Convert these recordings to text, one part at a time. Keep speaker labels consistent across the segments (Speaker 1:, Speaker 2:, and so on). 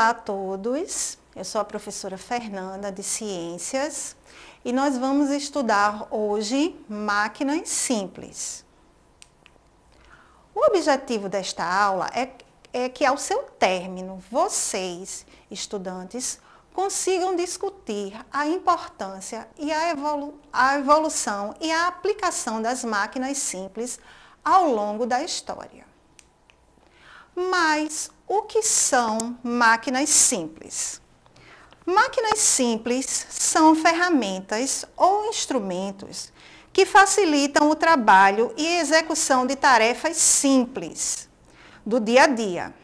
Speaker 1: Olá a todos, eu sou a professora Fernanda de Ciências e nós vamos estudar hoje máquinas simples. O objetivo desta aula é, é que ao seu término vocês, estudantes, consigam discutir a importância e a, evolu a evolução e a aplicação das máquinas simples ao longo da história. Mas o que são máquinas simples? Máquinas simples são ferramentas ou instrumentos que facilitam o trabalho e execução de tarefas simples do dia a dia.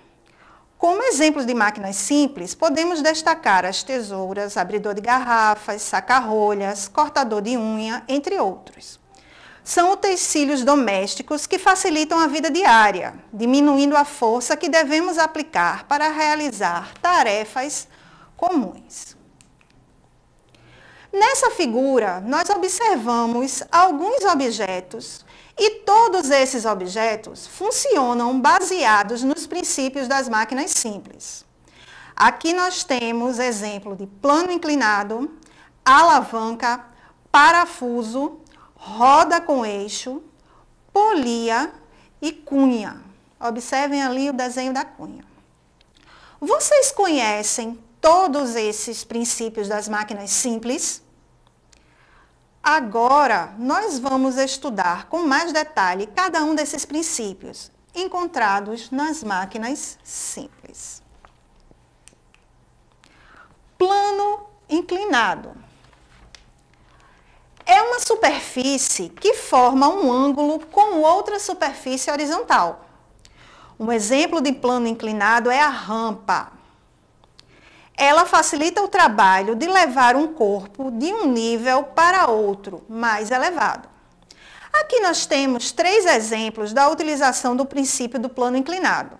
Speaker 1: Como exemplos de máquinas simples, podemos destacar as tesouras, abridor de garrafas, saca-rolhas, cortador de unha, entre outros são utensílios domésticos que facilitam a vida diária, diminuindo a força que devemos aplicar para realizar tarefas comuns. Nessa figura, nós observamos alguns objetos e todos esses objetos funcionam baseados nos princípios das máquinas simples. Aqui nós temos exemplo de plano inclinado, alavanca, parafuso, roda com eixo, polia e cunha. Observem ali o desenho da cunha. Vocês conhecem todos esses princípios das máquinas simples? Agora, nós vamos estudar com mais detalhe cada um desses princípios encontrados nas máquinas simples. Plano inclinado é uma superfície que forma um ângulo com outra superfície horizontal. Um exemplo de plano inclinado é a rampa. Ela facilita o trabalho de levar um corpo de um nível para outro mais elevado. Aqui nós temos três exemplos da utilização do princípio do plano inclinado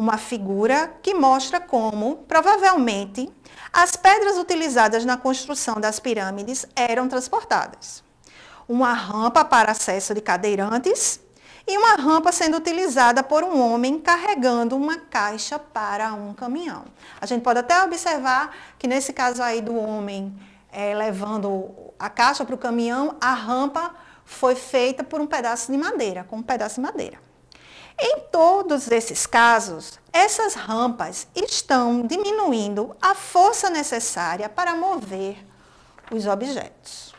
Speaker 1: uma figura que mostra como, provavelmente, as pedras utilizadas na construção das pirâmides eram transportadas. Uma rampa para acesso de cadeirantes e uma rampa sendo utilizada por um homem carregando uma caixa para um caminhão. A gente pode até observar que nesse caso aí do homem é, levando a caixa para o caminhão, a rampa foi feita por um pedaço de madeira, com um pedaço de madeira. Em todos esses casos, essas rampas estão diminuindo a força necessária para mover os objetos.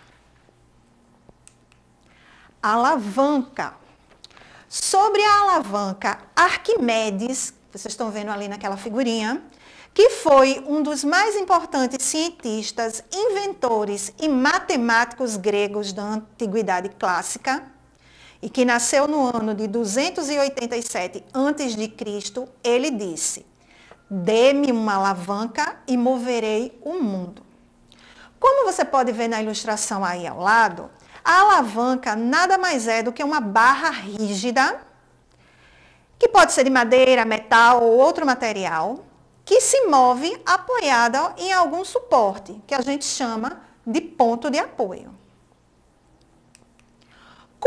Speaker 1: Alavanca. Sobre a alavanca Arquimedes, vocês estão vendo ali naquela figurinha, que foi um dos mais importantes cientistas, inventores e matemáticos gregos da antiguidade clássica, e que nasceu no ano de 287 a.C., ele disse: Dê-me uma alavanca e moverei o mundo. Como você pode ver na ilustração aí ao lado, a alavanca nada mais é do que uma barra rígida, que pode ser de madeira, metal ou outro material, que se move apoiada em algum suporte, que a gente chama de ponto de apoio.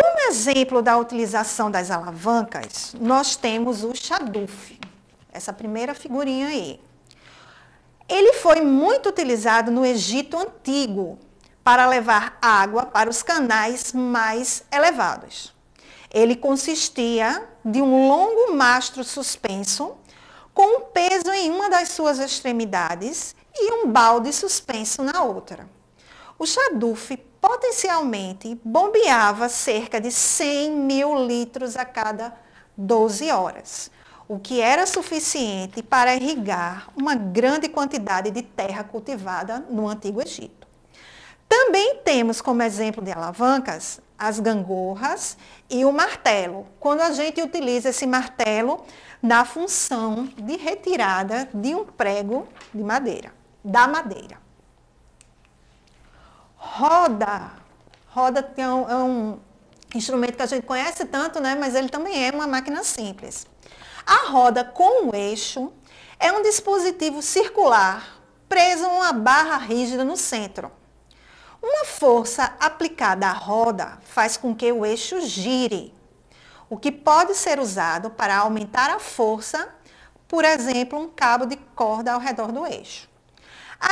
Speaker 1: Como exemplo da utilização das alavancas, nós temos o Chaduf, essa primeira figurinha aí. Ele foi muito utilizado no Egito Antigo para levar água para os canais mais elevados. Ele consistia de um longo mastro suspenso com um peso em uma das suas extremidades e um balde suspenso na outra o Xaduf potencialmente bombeava cerca de 100 mil litros a cada 12 horas, o que era suficiente para irrigar uma grande quantidade de terra cultivada no Antigo Egito. Também temos como exemplo de alavancas as gangorras e o martelo, quando a gente utiliza esse martelo na função de retirada de um prego de madeira, da madeira roda. Roda é um, é um instrumento que a gente conhece tanto, né? mas ele também é uma máquina simples. A roda com o eixo é um dispositivo circular preso a uma barra rígida no centro. Uma força aplicada à roda faz com que o eixo gire, o que pode ser usado para aumentar a força, por exemplo, um cabo de corda ao redor do eixo.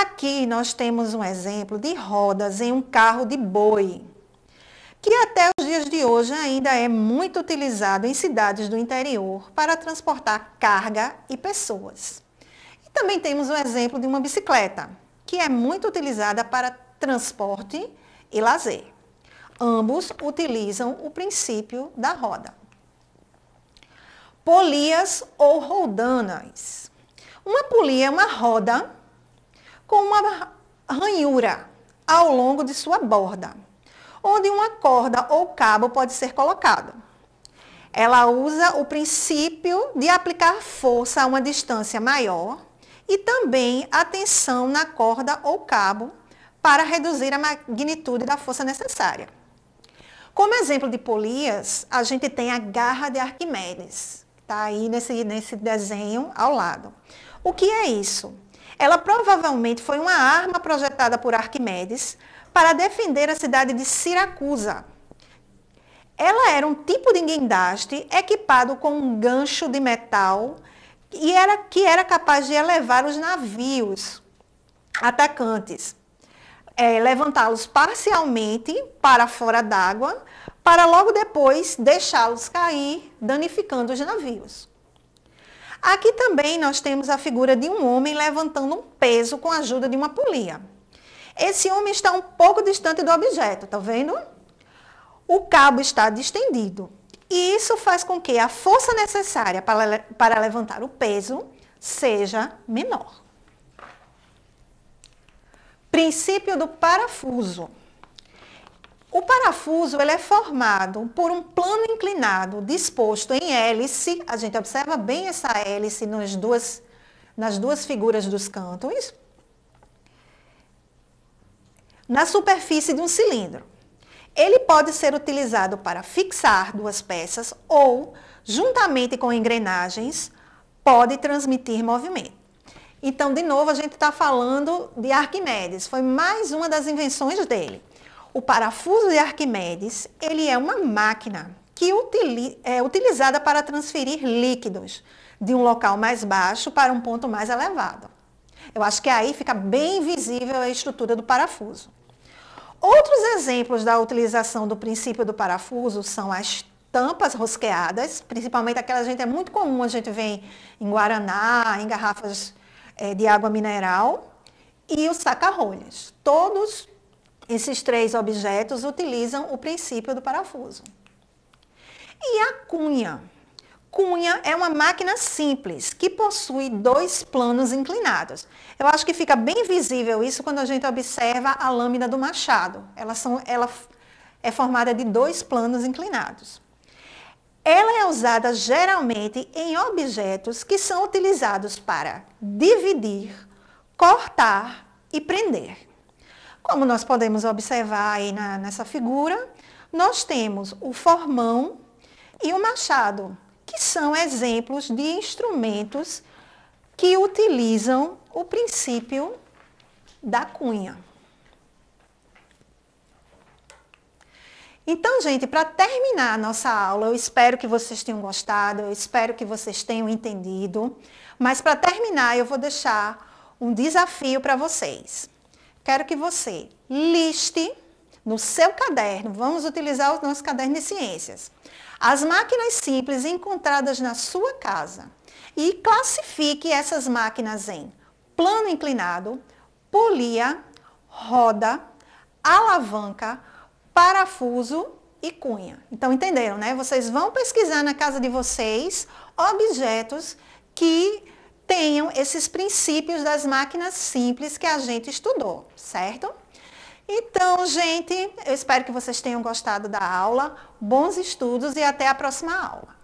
Speaker 1: Aqui nós temos um exemplo de rodas em um carro de boi, que até os dias de hoje ainda é muito utilizado em cidades do interior para transportar carga e pessoas. E também temos o um exemplo de uma bicicleta, que é muito utilizada para transporte e lazer. Ambos utilizam o princípio da roda. Polias ou roldanas. Uma polia é uma roda com uma ranhura ao longo de sua borda, onde uma corda ou cabo pode ser colocado. Ela usa o princípio de aplicar força a uma distância maior e também a tensão na corda ou cabo para reduzir a magnitude da força necessária. Como exemplo de polias, a gente tem a garra de Arquimedes, que está aí nesse, nesse desenho ao lado. O que é isso? Ela provavelmente foi uma arma projetada por Arquimedes para defender a cidade de Siracusa. Ela era um tipo de guindaste equipado com um gancho de metal e era, que era capaz de elevar os navios atacantes, é, levantá-los parcialmente para fora d'água, para logo depois deixá-los cair, danificando os navios. Aqui também nós temos a figura de um homem levantando um peso com a ajuda de uma polia. Esse homem está um pouco distante do objeto, tá vendo? O cabo está distendido. E isso faz com que a força necessária para, para levantar o peso seja menor. Princípio do parafuso. O parafuso ele é formado por um plano inclinado disposto em hélice. A gente observa bem essa hélice nas duas, nas duas figuras dos cantos. Na superfície de um cilindro. Ele pode ser utilizado para fixar duas peças ou, juntamente com engrenagens, pode transmitir movimento. Então, de novo, a gente está falando de Arquimedes. Foi mais uma das invenções dele. O parafuso de Arquimedes, ele é uma máquina que é utilizada para transferir líquidos de um local mais baixo para um ponto mais elevado. Eu acho que aí fica bem visível a estrutura do parafuso. Outros exemplos da utilização do princípio do parafuso são as tampas rosqueadas, principalmente aquela gente é muito comum, a gente vê em guaraná, em garrafas eh, de água mineral, e os saca Todos esses três objetos utilizam o princípio do parafuso. E a cunha? Cunha é uma máquina simples que possui dois planos inclinados. Eu acho que fica bem visível isso quando a gente observa a lâmina do machado. Ela, são, ela é formada de dois planos inclinados. Ela é usada geralmente em objetos que são utilizados para dividir, cortar e prender. Como nós podemos observar aí na, nessa figura, nós temos o formão e o machado, que são exemplos de instrumentos que utilizam o princípio da cunha. Então, gente, para terminar a nossa aula, eu espero que vocês tenham gostado, eu espero que vocês tenham entendido, mas para terminar eu vou deixar um desafio para vocês quero que você liste no seu caderno, vamos utilizar o nosso caderno de ciências, as máquinas simples encontradas na sua casa e classifique essas máquinas em plano inclinado, polia, roda, alavanca, parafuso e cunha. Então, entenderam, né? Vocês vão pesquisar na casa de vocês objetos que esses princípios das máquinas simples que a gente estudou, certo? Então, gente, eu espero que vocês tenham gostado da aula, bons estudos e até a próxima aula.